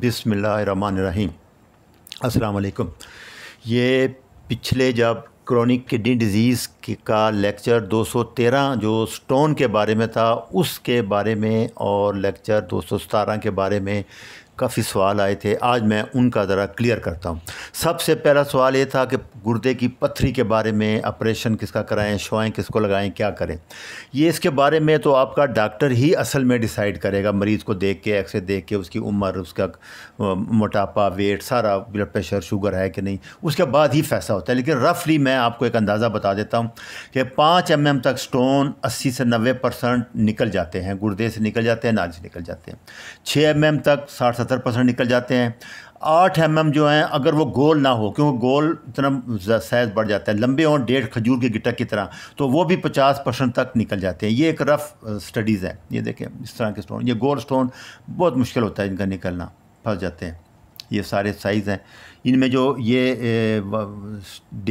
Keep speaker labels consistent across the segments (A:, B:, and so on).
A: बिसमीम असलकुम ये पिछले जब क्रोनिक किडनी डिज़ीज़ का लेक्चर 213 जो स्टोन के बारे में था उसके बारे में और लेक्चर 217 के बारे में काफ़ी सवाल आए थे आज मैं उनका ज़रा क्लियर करता हूँ सबसे पहला सवाल ये था कि गुर्दे की पत्थरी के बारे में ऑपरेशन किसका कराएं शवाएँ किसको लगाएं क्या करें ये इसके बारे में तो आपका डॉक्टर ही असल में डिसाइड करेगा मरीज़ को देख के एक्सरे देख के उसकी उम्र उसका मोटापा वेट सारा ब्लड प्रेशर शुगर है कि नहीं उसके बाद ही फैसला होता है लेकिन रफली मैं आपको एक अंदाज़ा बता देता हूँ कि पाँच एम mm तक स्टोन अस्सी से नबे परसेंट निकल जाते हैं गुर्दे से निकल जाते हैं नाल से निकल जाते हैं छः एम mm तक साठ सत्तर परसेंट निकल जाते हैं आठ एम एम जो हैं अगर वो गोल ना हो क्योंकि गोल इतना साइज़ बढ़ जाता है लंबे और डेढ़ खजूर के गिटक की तरह तो वो भी पचास परसेंट तक निकल जाते हैं ये एक रफ़ स्टडीज़ है ये देखें इस तरह के स्टोन ये गोल स्टोन बहुत मुश्किल होता है इनका निकलना फंस जाते हैं ये सारे साइज़ हैं इनमें जो ये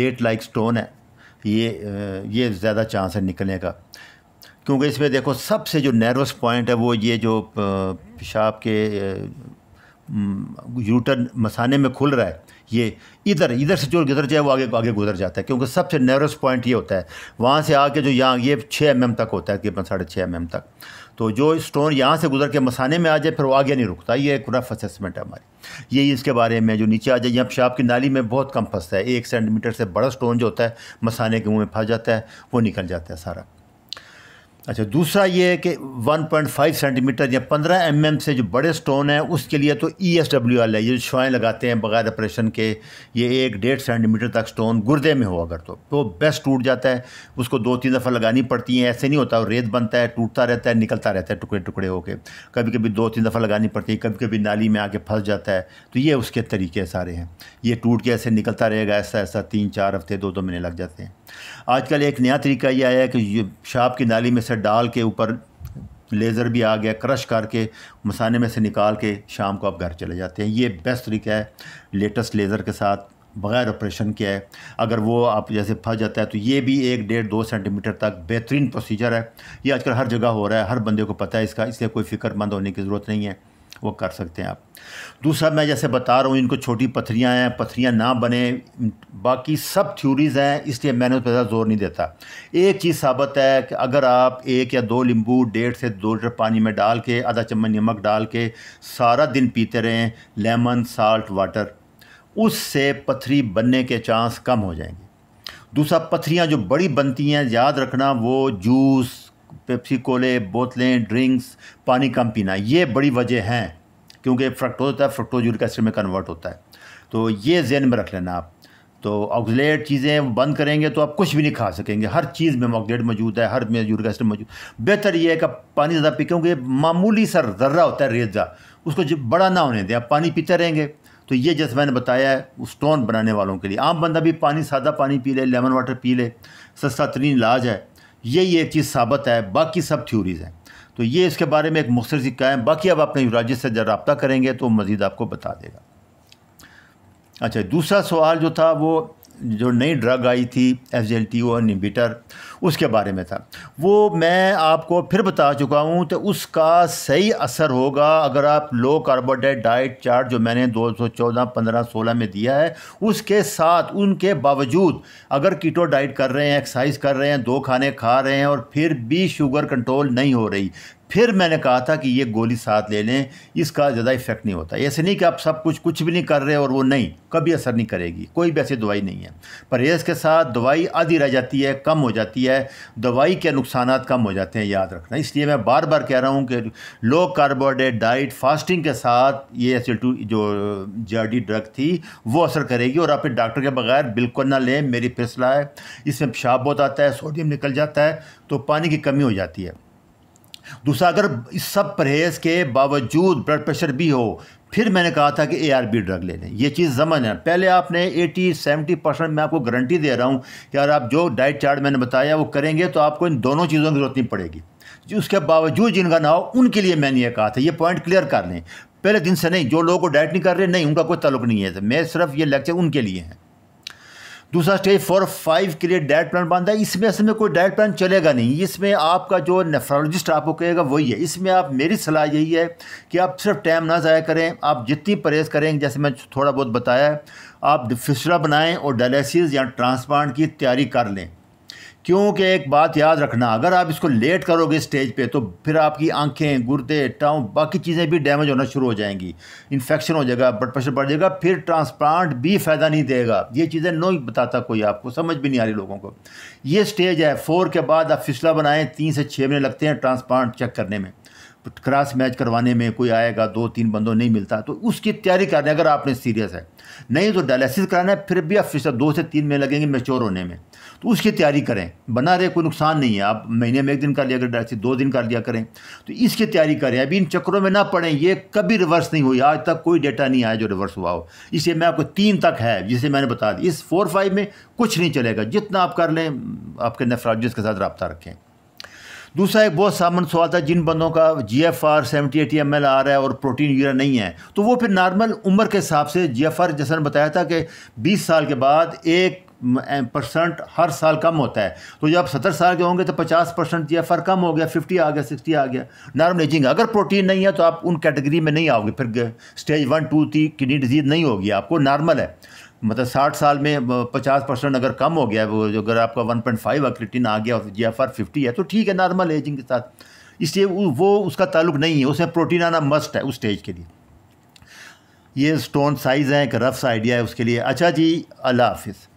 A: डेट लाइक स्टोन है ये ये ज़्यादा चांस है निकलने का क्योंकि इसमें देखो सबसे जो नर्वस पॉइंट है वो ये जो पेशाब के हम्म, यूटर मसाने में खुल रहा है ये इधर इधर से जो गुजर जाए वो आगे आगे गुजर जाता है क्योंकि सबसे नर्वस पॉइंट ये होता है वहाँ से आके जो यहाँ ये छः एम तक होता है तकरीबन साढ़े छः एम तक तो जो स्टोन यहाँ से गुजर के मसाने में आ जाए फिर वो आगे नहीं रुकता ये एक रफ असेसमेंट है हमारी यही इसके बारे में जो नीचे आ जाए यहाँ पेशाब की नाली में बहुत कम फंसता है एक सेंटीमीटर से बड़ा स्टोन जो होता है मसाने के मुँह में फंस जाता है वो निकल जाता है सारा अच्छा दूसरा ये है कि 1.5 सेंटीमीटर या 15 एम mm से जो बड़े स्टोन हैं उसके लिए तो ई एस डब्ल्यू एल है ये शुआएँ लगाते हैं बगैर ऑपरेशन के ये एक डेढ़ सेंटीमीटर तक स्टोन गुर्दे में हो अगर तो वो तो बेस्ट टूट जाता है उसको दो तीन दफ़ा लगानी पड़ती है ऐसे नहीं होता रेत बनता है टूटता रहता है निकलता रहता है टुकड़े टुकड़े होकर कभी कभी दो तीन दफ़ा लगानी पड़ती है कभी कभी नाली में आके फंस जाता है तो ये उसके तरीके सारे हैं ये टूट के ऐसे निकलता रहेगा ऐसा ऐसा तीन चार हफ्ते दो दो महीने लग जाते हैं आजकल एक नया तरीका यह आया है कि शाप की नाली में से डाल के ऊपर लेज़र भी आ गया क्रश करके मसाने में से निकाल के शाम को आप घर चले जाते हैं ये बेस्ट तरीका है लेटेस्ट लेज़र के साथ बग़ैर ऑपरेशन के है अगर वो आप जैसे फंस जाता है तो ये भी एक डेढ़ दो सेंटीमीटर तक बेहतरीन प्रोसीजर है ये आजकल हर जगह हो रहा है हर बंदे को पता है इसका इसलिए कोई फ़िक्रमंद होने की ज़रूरत नहीं है वो कर सकते हैं आप दूसरा मैं जैसे बता रहा हूँ इनको छोटी पथरियाँ हैं पथरियाँ ना बने बाकी सब थ्योरीज़ हैं इसलिए मैंने उस पर ज़्यादा जोर नहीं देता एक चीज़ साबित है कि अगर आप एक या दो नींबू डेढ़ से दो लीटर पानी में डाल के आधा चम्मच नमक डाल के सारा दिन पीते रहें लेमन साल्ट वाटर उससे पथरी बनने के चांस कम हो जाएंगे दूसरा पथरियाँ जो बड़ी बनती हैं याद रखना वो जूस पेप्सी कोले बोतलें ड्रिंक्स पानी कम पीना ये बड़ी वजह हैं क्योंकि फ्रक्टोज होता है फ्रक्टोज यूरिक एसिड में कन्वर्ट होता है तो ये जेन में रख लेना आप तो ऑक्जलेट चीज़ें बंद करेंगे तो आप कुछ भी नहीं खा सकेंगे हर चीज़ में ऑक्जलेट मौजूद है हर में यूरिक एसिड मौजूद बेहतर ये है कि पानी ज़्यादा पी क्योंकि मामूली सर जर्रा होता है रेजा उसको जब बड़ा ना होने दें आप पानी पीते रहेंगे तो ये जैसे मैंने बताया है स्टोन बनाने वालों के लिए आम बंदा भी पानी सादा पानी पी ले लेमन वाटर पी ले सस्ता तरीन इलाज है ये ये चीज़ साबित है बाकी सब थ्योरीज़ हैं तो ये इसके बारे में एक मुख्तर सिक्का है बाकी अब आप अपने युवराज से जब रबता करेंगे तो मज़ीद आपको बता देगा अच्छा दूसरा सवाल जो था वो जो नई ड्रग आई थी एफ जेल टी ओ निबिटर उसके बारे में था वो मैं आपको फिर बता चुका हूँ तो उसका सही असर होगा अगर आप लो कार्बोहाइड्रेट डाइट चार्ट जो मैंने 2014 15 16 में दिया है उसके साथ उनके बावजूद अगर कीटो डाइट कर रहे हैं एक्सरसाइज कर रहे हैं दो खाने खा रहे हैं और फिर भी शुगर कंट्रोल नहीं हो रही फिर मैंने कहा था कि ये गोली साथ ले लें इसका ज़्यादा इफेक्ट नहीं होता ऐसे नहीं कि आप सब कुछ कुछ भी नहीं कर रहे और वो नहीं कभी असर नहीं करेगी कोई भी ऐसी दवाई नहीं है परहेज़ के साथ दवाई आधी रह जाती है कम हो जाती है दवाई के नुकसान कम हो जाते हैं याद रखना इसलिए मैं बार बार कह रहा हूँ कि लो कार्बोहाइड्रेट डाइट फास्टिंग के साथ ये एस जो जर्डी ड्रग थी वो असर करेगी और आप डॉक्टर के बगैर बिल्कुल ना लें मेरी फैसला है इसमें पेशाब बहुत आता है सोडियम निकल जाता है तो पानी की कमी हो जाती है दूसरा अगर इस सब परहेज़ के बावजूद ब्लड प्रेशर भी हो फिर मैंने कहा था कि ए आर बी ड्रग ले लें ये चीज़ जमन है पहले आपने 80 70 परसेंट मैं आपको गारंटी दे रहा हूँ कि अगर आप जो डाइट चार्ट मैंने बताया वो करेंगे तो आपको इन दोनों चीज़ों की ज़रूरत नहीं पड़ेगी उसके बावजूद जिनका ना हो उनके लिए मैंने ये कहा था ये पॉइंट क्लियर कर लें पहले दिन से नहीं जो लोग डाइट नहीं कर रहे नहीं उनका कोई ताल्लुक नहीं है मैं सिर्फ ये लेक्चर उनके लिए हैं दूसरा स्टेज फोर फाइव के लिए डाइट प्लान बांधा है इसमें असल में कोई डाइट प्लान चलेगा नहीं इसमें आपका जो नेफ्रोलॉजिस्ट आपको कहेगा वही है इसमें आप मेरी सलाह यही है कि आप सिर्फ टाइम ना ज़ाया करें आप जितनी परहेज़ करेंगे जैसे मैं थोड़ा बहुत बताया आप फिसरा बनाएं और डायलिसिस या ट्रांसप्लांट की तैयारी कर लें क्योंकि एक बात याद रखना अगर आप इसको लेट करोगे स्टेज पे तो फिर आपकी आंखें गुर्दे टाँव बाकी चीज़ें भी डैमेज होना शुरू हो जाएंगी इन्फेक्शन हो जाएगा ब्लड प्रेशर बढ़ जाएगा फिर ट्रांसप्लांट भी फ़ायदा नहीं देगा ये चीज़ें नहीं बताता कोई आपको समझ भी नहीं आ रही लोगों को ये स्टेज है फोर के बाद आप फिसला बनाएँ तीन से छः महीने लगते हैं ट्रांसप्लांट चेक करने में क्रॉस मैच करवाने में कोई आएगा दो तीन बंदों नहीं मिलता तो उसकी तैयारी करने अगर आपने सीरियस है नहीं तो डायलिसिस कराना है फिर भी आप फिर दो से तीन महीने लगेंगे मेच्योर होने में तो उसकी तैयारी करें बना रहे कोई नुकसान नहीं है आप महीने में एक दिन कर लिया अगर डायलिसिस दो दिन कर लिया करें तो इसकी तैयारी करें अभी इन चक्करों में ना पड़ें ये कभी रिवर्स नहीं हुई आज तक कोई डेटा नहीं आया जो रिवर्स हुआ हो इसलिए मैं आपको तीन तक है जिसे मैंने बता दी इस फोर फाइव में कुछ नहीं चलेगा जितना आप कर लें आपके नेफ्रालजिस्ट के साथ रबता रखें दूसरा एक बहुत सामान सवाल था जिन बंदों का G F R seventy eighty M L आ रहा है और प्रोटीन यूरिया नहीं है तो वो फिर नॉर्मल उम्र के हिसाब से जी एफ आर जैसा बताया था कि बीस साल के बाद एक परसेंट हर साल कम होता है तो जब सत्तर साल के होंगे तो पचास परसेंट जी एफ आर कम हो गया फिफ्टी आ गया सिक्सटी आ गया नॉर्मल एजिंग अगर प्रोटीन नहीं है तो आप उन कैटेगरी में नहीं आओगे फिर stage one two three kidney disease नहीं होगी आपको नॉर्मल है मतलब साठ साल में पचास परसेंट अगर कम हो गया वो जो अगर आपका वन पॉइंट फाइव अक्रिटिन आ गया जी एफ आर फिफ्टी है तो ठीक है नॉर्मल एजिंग के साथ इसलिए वो उसका ताल्लुक नहीं है उसमें प्रोटीन आना मस्ट है उस स्टेज के लिए ये स्टोन साइज़ है एक रफ आइडिया है उसके लिए अच्छा जी अल्लाह हाफिज़